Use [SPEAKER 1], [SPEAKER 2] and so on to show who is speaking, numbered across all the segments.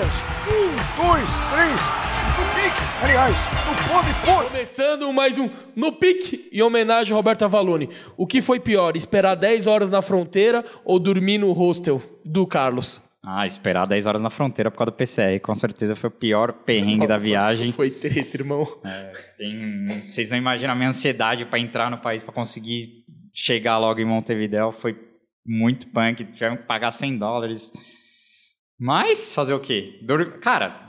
[SPEAKER 1] Palmeiras. Um, dois, três. No pique. Aliás, no pode foi. Começando mais um No Pique, em homenagem a Roberto Avalone. O que foi pior, esperar 10 horas na fronteira ou dormir no hostel do Carlos? Ah, esperar 10 horas
[SPEAKER 2] na fronteira por causa do PCR, com certeza foi o pior perrengue Nossa, da viagem. Foi treta, irmão. É, tem... Vocês não imaginam a minha ansiedade para entrar no país, para conseguir chegar logo em Montevideo. Foi muito punk. Tiveram que pagar 100 dólares mas fazer o quê? Dur... Cara,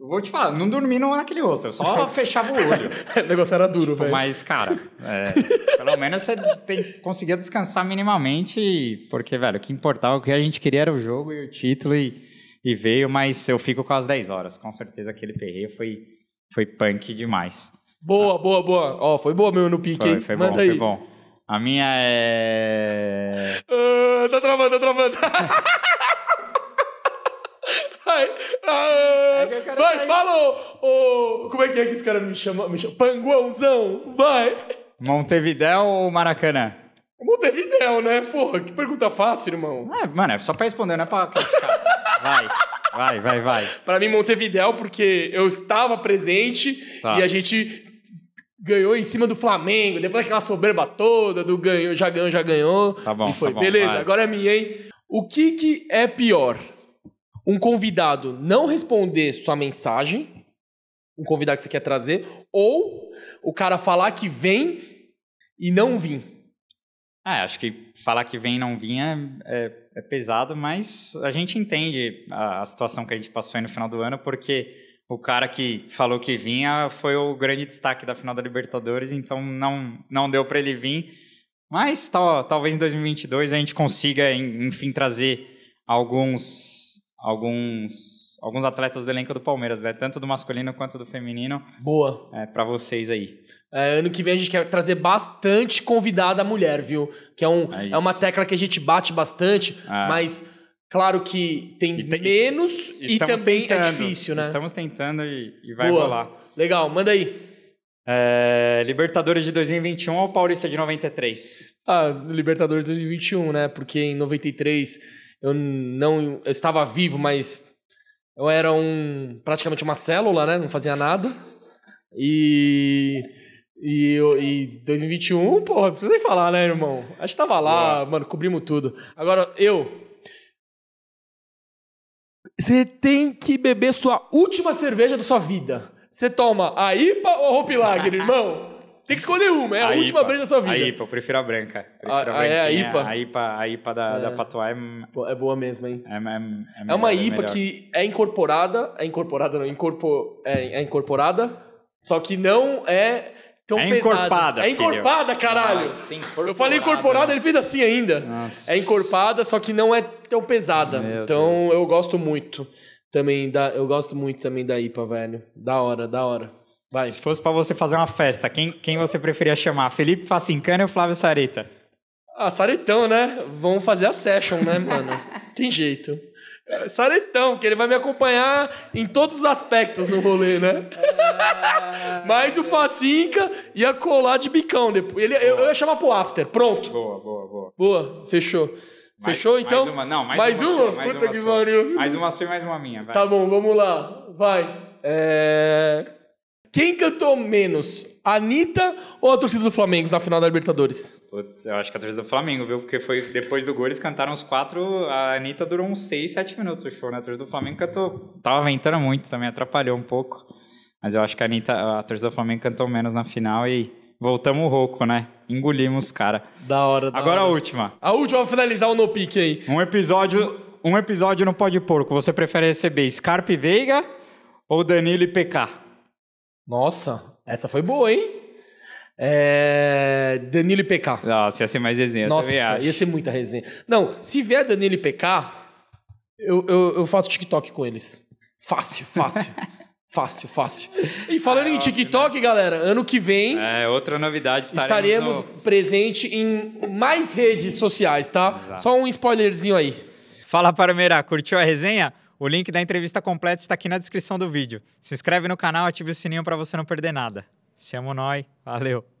[SPEAKER 2] vou te falar, não dormi não naquele rosto, eu só fechava o olho.
[SPEAKER 1] o negócio era duro, tipo, velho. Mas, cara,
[SPEAKER 2] é, pelo menos você tem, conseguia descansar minimamente, porque, velho, o que importava, o que a gente queria era o jogo e o título e, e veio, mas eu fico com as 10 horas. Com certeza aquele perreio foi, foi punk demais.
[SPEAKER 1] Boa, ah. boa, boa. Ó, oh, foi boa meu no pique, foi, Foi Manda bom, aí. foi bom. A minha é. Uh, tá travando, tá travando. Ah, é vai, falou? Tá fala Como é que é que esse cara me chama? Me chama? Panguãozão, vai!
[SPEAKER 2] Montevidéu ou Maracanã?
[SPEAKER 1] Montevidéu,
[SPEAKER 2] né? Porra, que pergunta fácil, irmão. É, mano, é só pra responder, não é pra criticar.
[SPEAKER 1] vai. Vai, vai, vai. Pra mim, Montevidéu, porque eu estava presente tá. e a gente ganhou em cima do Flamengo, depois daquela soberba toda do ganhou, já ganhou, já ganhou. Tá
[SPEAKER 2] bom, e foi. Tá bom, Beleza, vai.
[SPEAKER 1] agora é minha, hein? O que, que é pior? um convidado não responder sua mensagem, um convidado que você quer trazer, ou o cara falar que vem e não vir. Ah, acho que
[SPEAKER 2] falar que vem e não vinha é, é, é, pesado, mas a gente entende a, a situação que a gente passou aí no final do ano, porque o cara que falou que vinha foi o grande destaque da final da Libertadores, então não, não deu para ele vir. Mas tal, talvez em 2022 a gente consiga, enfim, trazer alguns alguns, alguns atletas do elenco do Palmeiras, né? Tanto do masculino quanto do feminino. Boa. É, para vocês
[SPEAKER 1] aí. É, ano que vem a gente quer trazer bastante convidada mulher, viu? Que é, um, é, é uma tecla que a gente bate bastante, é. mas claro que tem e, menos e, e também é tentando, é difícil, né? Estamos tentando e, e vai Boa. rolar.
[SPEAKER 2] Legal, manda aí. É, Libertadores de 2021 ou Paulista de 93?
[SPEAKER 1] Ah, Libertadores de 2021, né? Porque em 93 eu não eu estava vivo, mas eu era um praticamente uma célula, né? Não fazia nada. E e, e 2021, porra, não precisa nem falar, né, irmão? A gente tava lá, mano, cobrimos tudo. Agora eu você tem que beber sua última cerveja da sua vida. Você toma a IPA ou a Hopilager, irmão? Tem que escolher uma, é a, a última IPA, branca da sua vida. A IPA,
[SPEAKER 2] eu prefiro a branca. Prefiro ah, ah, é a, a, é a IPA? A
[SPEAKER 1] IPA, a IPA da, é. da Patuá é... Pô, é boa mesmo, hein? É, é, é, é melhor, é uma IPA que é incorporada, é incorporada não, incorpo, é, é incorporada, só que não é tão é encorpada, pesada. É encorpada, caralho! Nossa, incorporada. Eu falei incorporada, ele fez assim ainda. Nossa. É encorpada, só que não é tão pesada. Meu então Deus. eu gosto muito também da... Eu gosto muito também da IPA, velho. Da hora, da hora. Vai. Se fosse para você fazer
[SPEAKER 2] uma festa, quem, quem você preferia chamar? Felipe Facincana ou Flávio Sareta?
[SPEAKER 1] Ah, Saretão, né? Vamos fazer a session, né, mano? Tem jeito. É, Saretão, que ele vai me acompanhar em todos os aspectos no rolê, né? Ah. Mas o Facinca ia colar de bicão depois. Ele, eu, eu, ia chamar pro after, pronto. Boa, boa, boa. Boa, fechou.
[SPEAKER 2] Mais, fechou, então? Mais uma, não, mais, mais uma. uma? Sua, mais Puta uma que
[SPEAKER 1] pariu. Mais uma sua e mais uma minha, vai. Tá bom, vamos lá. Vai. É... Quem cantou menos? A Anitta ou a torcida do Flamengo na final da Libertadores? Putz, eu acho que a torcida do Flamengo, viu? Porque
[SPEAKER 2] foi depois do gol, eles cantaram os quatro. A Anitta durou uns seis, sete minutos o show, né? A torcida do Flamengo cantou. Tava ventando muito também, atrapalhou um pouco. Mas eu acho que a Anitta, a torcida do Flamengo cantou menos na final e voltamos rouco, né? Engolimos, cara. da hora, da Agora hora. a última. A última pra finalizar o no pique aí. Um episódio, um episódio no Pode Porco. Você prefere receber Scarpe Veiga ou Danilo e PK?
[SPEAKER 1] Nossa, essa foi boa, hein? É... Danilo e PK. Nossa, ia ser mais resenha. Nossa, ia ser muita resenha. Não, se vier Danilo e PK, eu, eu, eu faço TikTok com eles. Fácil, fácil. fácil, fácil. E falando em ah, TikTok, né? galera, ano que vem. É, outra novidade. Estaremos, estaremos no... presente em mais redes sociais, tá? Exato. Só um spoilerzinho aí. Fala, Parmeira, curtiu a resenha? O link da
[SPEAKER 2] entrevista completa está aqui na descrição do vídeo. Se inscreve no canal, ative o sininho para você não perder nada. Se amo nós, valeu!